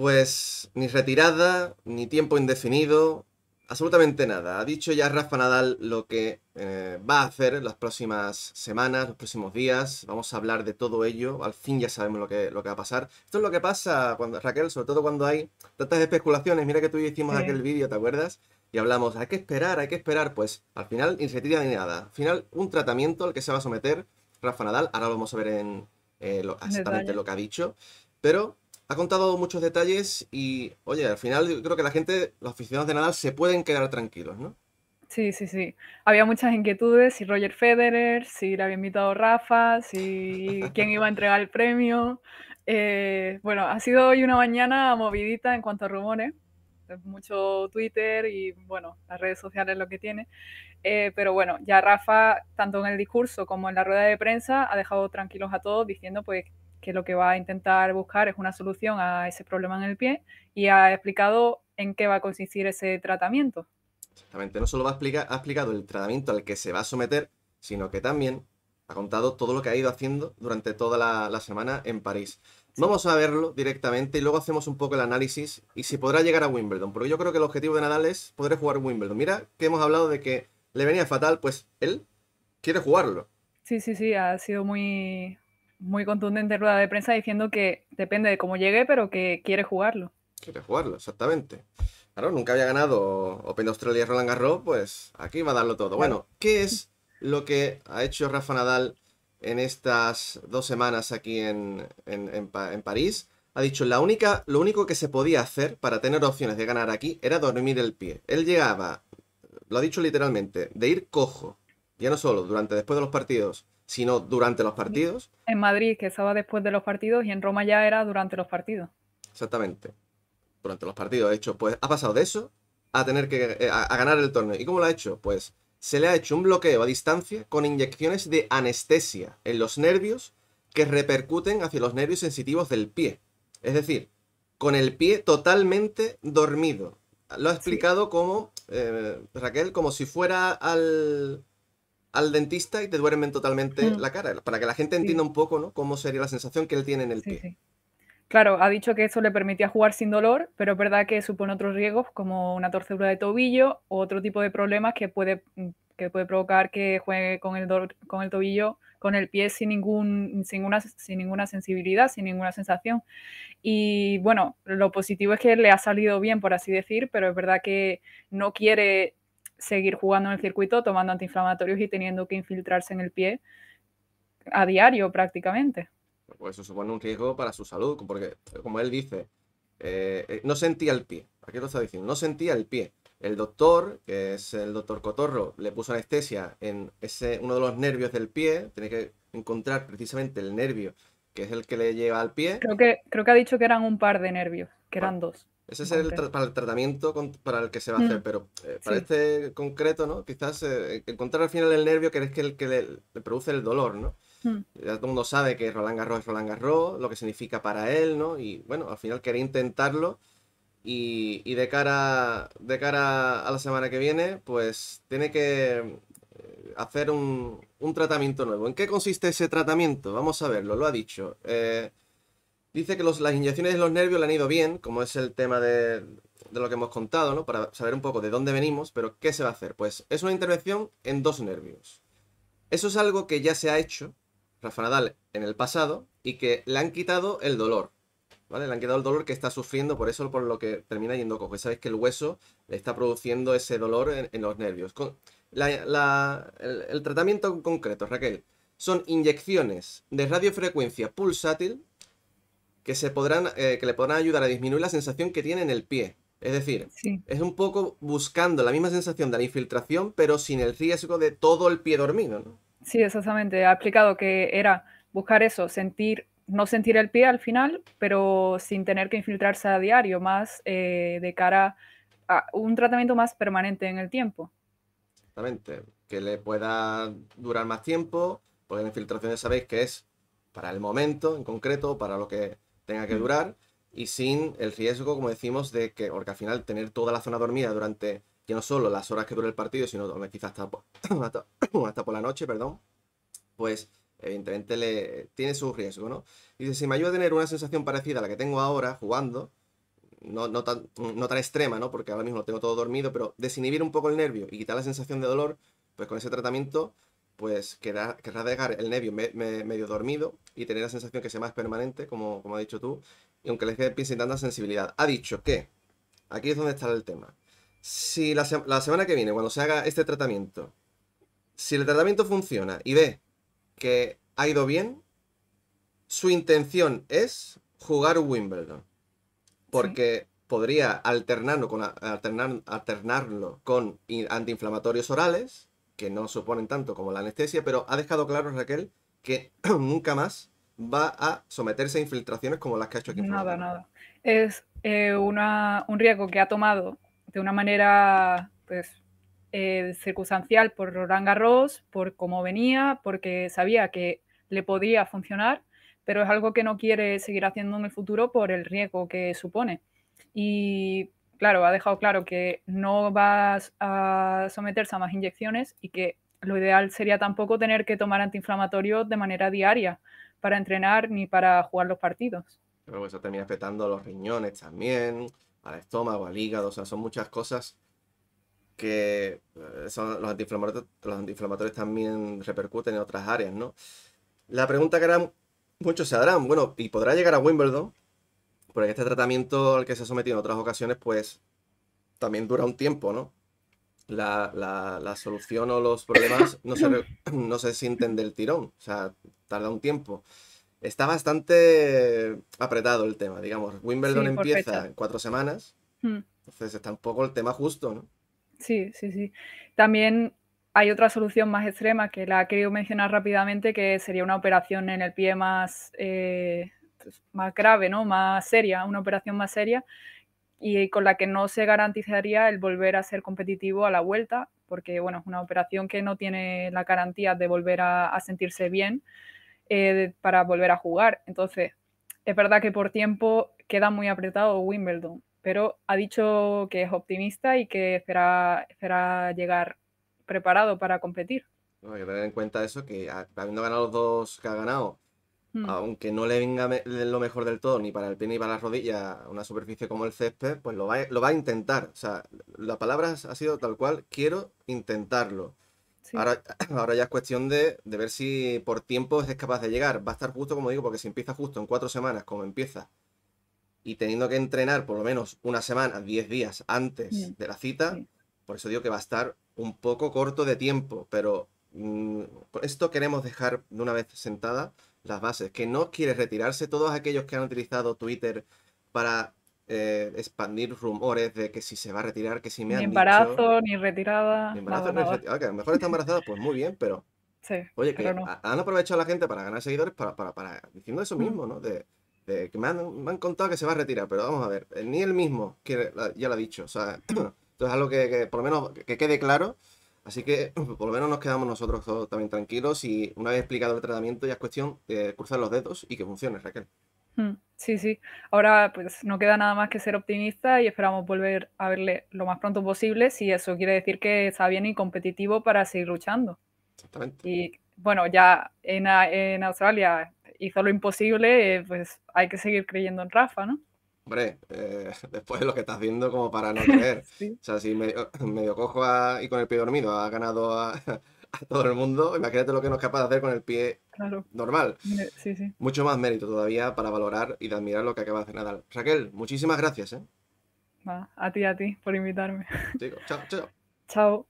Pues ni retirada, ni tiempo indefinido, absolutamente nada. Ha dicho ya Rafa Nadal lo que eh, va a hacer las próximas semanas, los próximos días. Vamos a hablar de todo ello. Al fin ya sabemos lo que, va a pasar. Esto es lo que pasa, cuando, Raquel, sobre todo cuando hay tantas especulaciones. Mira que tú y yo hicimos aquel vídeo, ¿te acuerdas? Y hablamos, hay que esperar, hay que esperar. Pues al final, ni retira ni nada. Al final, un tratamiento al que se va a someter Rafa Nadal. Ahora lo vamos a ver en eh, exactamente lo que ha dicho. Pero ha contado muchos detalles y, oye, al final yo creo que la gente, los aficionados de nada, se pueden quedar tranquilos, ¿no? Sí, sí, sí. Había muchas inquietudes, si Roger Federer, si le había invitado Rafa, si quién iba a entregar el premio. Eh, bueno, ha sido hoy una mañana movidita en cuanto a rumores. Mucho Twitter y, bueno, las redes sociales lo que tiene. Eh, pero bueno, ya Rafa, tanto en el discurso como en la rueda de prensa, ha dejado tranquilos a todos diciendo pues que lo que va a intentar buscar es una solución a ese problema en el pie y ha explicado en qué va a consistir ese tratamiento. Exactamente, no solo ha explicado el tratamiento al que se va a someter, sino que también ha contado todo lo que ha ido haciendo durante toda la, semana en París. Vamos a verlo directamente y luego hacemos un poco el análisis y si podrá llegar a Wimbledon, porque yo creo que el objetivo de Nadal es poder jugar Wimbledon. Mira que hemos hablado de que le venía fatal, pues él quiere jugarlo. Sí, sí, sí, ha sido muy, muy contundente rueda de prensa diciendo que depende de cómo llegue, pero que quiere jugarlo. Quiere jugarlo, exactamente. Claro, nunca había ganado Open Australia Roland Garros, pues aquí va a darlo todo. Bueno, ¿qué es lo que ha hecho Rafa Nadal en estas dos semanas aquí en, en, París? Ha dicho, lo único que se podía hacer para tener opciones de ganar aquí era dormir el pie. Él llegaba, lo ha dicho literalmente, de ir cojo, ya no solo durante después de los partidos, sino durante los partidos. En Madrid, que estaba después de los partidos, y en Roma ya era durante los partidos. Exactamente. Durante los partidos, de hecho, pues ha pasado de eso a tener que eh, a, ganar el torneo. ¿Y cómo lo ha hecho? Pues se le ha hecho un bloqueo a distancia con inyecciones de anestesia en los nervios que repercuten hacia los nervios sensitivos del pie. Es decir, con el pie totalmente dormido. Lo ha explicado como, eh, Raquel, como si fuera al, al dentista y te duermen totalmente mm. la cara, para que la gente entienda un poco ¿no? cómo sería la sensación que él tiene en el pie. Claro, ha dicho que eso le permitía jugar sin dolor, pero es verdad que supone otros riesgos como una torcedura de tobillo o otro tipo de problemas que puede, mm, que puede provocar que juegue con el, con el tobillo, con el pie sin, ningún, sin, sin ninguna sensibilidad, sin ninguna sensación. Y bueno, lo positivo es que le ha salido bien, por así decir, pero es verdad que no quiere seguir jugando en el circuito, tomando antiinflamatorios y teniendo que infiltrarse en el pie a diario prácticamente. Pues eso supone un riesgo para su salud, porque como él dice, eh, eh, no sentía el pie. Aquí lo está diciendo, no sentía el pie. El doctor, que es el doctor Cotorro, le puso anestesia en ese, uno de los nervios del pie. Tiene que encontrar precisamente el nervio que es el que le lleva al pie. Creo que, ha dicho que eran un par de nervios, que eran ah. dos. Ese es el para el tratamiento para el que se va a mm. hacer, pero eh, para este concreto, ¿no? Quizás eh, encontrar al final el nervio que es el que le, produce el dolor, ¿no? Mm. Ya todo el mundo sabe que Roland Garros es Roland Garros, lo que significa para él, ¿no? Y bueno, al final quería intentarlo y, de, cara, de cara a la semana que viene, pues tiene que eh, hacer un, un tratamiento nuevo. ¿En qué consiste ese tratamiento? Vamos a verlo, lo ha dicho. Dice que las inyecciones de los nervios le han ido bien, como es el tema de, lo que hemos contado, ¿no? Para saber un poco de dónde venimos, pero ¿qué se va a hacer? Pues es una intervención en dos nervios. Eso es algo que ya se ha hecho, Rafa Nadal, en el pasado, y que le han quitado el dolor. ¿Vale? Le han quitado el dolor que está sufriendo, por eso por lo que termina yendo cojo. Sabes que el hueso le está produciendo ese dolor en, los nervios. el, tratamiento concreto, Raquel, son inyecciones de radiofrecuencia pulsátil que, se podrán, eh, que le podrán ayudar a disminuir la sensación que tiene en el pie. Es decir, es un poco buscando la misma sensación de la infiltración, pero sin el riesgo de todo el pie dormido. Sí, exactamente. Ha explicado que era buscar eso, sentir, no sentir el pie al final, pero sin tener que infiltrarse a diario, más eh, de cara a un tratamiento más permanente en el tiempo. Exactamente, que le pueda durar más tiempo, porque la infiltración ya sabéis que es para el momento en concreto, para lo que tenga que mm. durar y sin el riesgo, como decimos, de que, porque al final tener toda la zona dormida durante que no solo las horas que dure el partido, sino quizás hasta, hasta, por la noche, perdón, pues evidentemente le, tiene su riesgo, ¿no? Y dice, si me ayuda a tener una sensación parecida a la que tengo ahora jugando, no, no, tan, no tan extrema, ¿no? Porque ahora mismo lo tengo todo dormido, pero desinhibir un poco el nervio y quitar la sensación de dolor, pues con ese tratamiento pues querrá, dejar el nervio medio dormido y tener la sensación que sea más permanente, como, como ha dicho tú, y aunque les quede sin tanta sensibilidad. Ha dicho que, aquí es donde está el tema, si la, semana que viene, cuando se haga este tratamiento, si el tratamiento funciona y ve que ha ido bien, su intención es jugar Wimbledon. Porque podría alternarlo con, alternarlo con antiinflamatorios orales que no suponen tanto como la anestesia, pero ha dejado claro Raquel que nunca más va a someterse a infiltraciones como las que ha hecho aquí. nada, nada. Es eh, un riesgo que ha tomado de una manera pues, eh, circunstancial por Roland Garros, por cómo venía, porque sabía que le podía funcionar, pero es algo que no quiere seguir haciendo en el futuro por el riesgo que supone. Y claro, ha dejado claro que no vas a someterse a más inyecciones y que lo ideal sería tampoco tener que tomar antiinflamatorios de manera diaria para entrenar ni para jugar los partidos. Pero eso termina afectando a los riñones también, al estómago, al hígado, o sea, son muchas cosas que eh, son los, antiinflamatorios, los antiinflamatorios también repercuten en otras áreas, ¿no? La pregunta que harán, muchos se harán, bueno, ¿y podrá llegar a Wimbledon? Porque este tratamiento al que se ha sometido en otras ocasiones, pues también dura un tiempo, ¿no? La, solución o los problemas no se, sienten del tirón, o sea, tarda un tiempo. Está bastante apretado el tema, digamos. Wimbledon empieza en cuatro semanas, hmm. entonces está un poco el tema justo, ¿no? Sí, sí, sí. También hay otra solución más extrema que la he querido mencionar rápidamente, que sería una operación en el pie más eh, más grave, ¿no? Más seria, una operación más seria y con la que no se garantizaría el volver a ser competitivo a la vuelta, porque bueno, es una operación que no tiene la garantía de volver a, sentirse bien eh, para volver a jugar. Entonces, es verdad que por tiempo queda muy apretado Wimbledon, pero ha dicho que es optimista y que será llegar preparado para competir. hay que tener en cuenta eso, que habiendo ganado los dos que ha ganado, Mm. Aunque no le venga lo mejor del todo, ni para el pie ni para la rodilla, una superficie como el césped, pues lo va, a, intentar. O sea, la palabra ha sido tal cual, quiero intentarlo. Ahora, ya es cuestión de, ver si por tiempo es capaz de llegar. Va a estar justo, como digo, porque si empieza justo en cuatro semanas, como empieza, y teniendo que entrenar por lo menos una semana, diez días antes mm. de la cita, por eso digo que va a estar un poco corto de tiempo, pero mm, esto queremos dejar de una vez sentada las bases, que no quiere retirarse todos aquellos que han utilizado Twitter para eh, expandir rumores de que si se va a retirar, que si me han embarazo, dicho... Ni embarazo, ni retirada. embarazo, a lo mejor está embarazada, pues muy bien, pero... Sí, Oye, han aprovechado a la gente para ganar seguidores para, para, diciendo eso mm. mismo, ¿no? De, que me han, contado que se va a retirar, pero vamos a ver, eh, ni él mismo quiere ya lo ha dicho, o sea, entonces algo que, que por lo menos que quede claro, Así que por lo menos nos quedamos nosotros también tranquilos y una vez explicado el tratamiento ya es cuestión de cruzar los dedos y que funcione, Raquel. Mm, sí, sí. Ahora pues no queda nada más que ser optimista y esperamos volver a verle lo más pronto posible si eso quiere decir que está bien y competitivo para seguir luchando. Exactamente. Y bueno, ya en Australia hizo lo imposible, eh, pues hay que seguir creyendo en Rafa, ¿no? hombre, eh, después de lo que estás haciendo como para no creer. O sea, si medio, cojo y con el pie dormido ha ganado a, todo el mundo, imagínate lo que no es capaz de hacer con el pie normal. Mucho más mérito todavía para valorar y admirar lo que acaba de hacer Nadal. Raquel, muchísimas gracias. ¿eh? a ti, a ti, por invitarme. Chicos, chao, chao. Chao.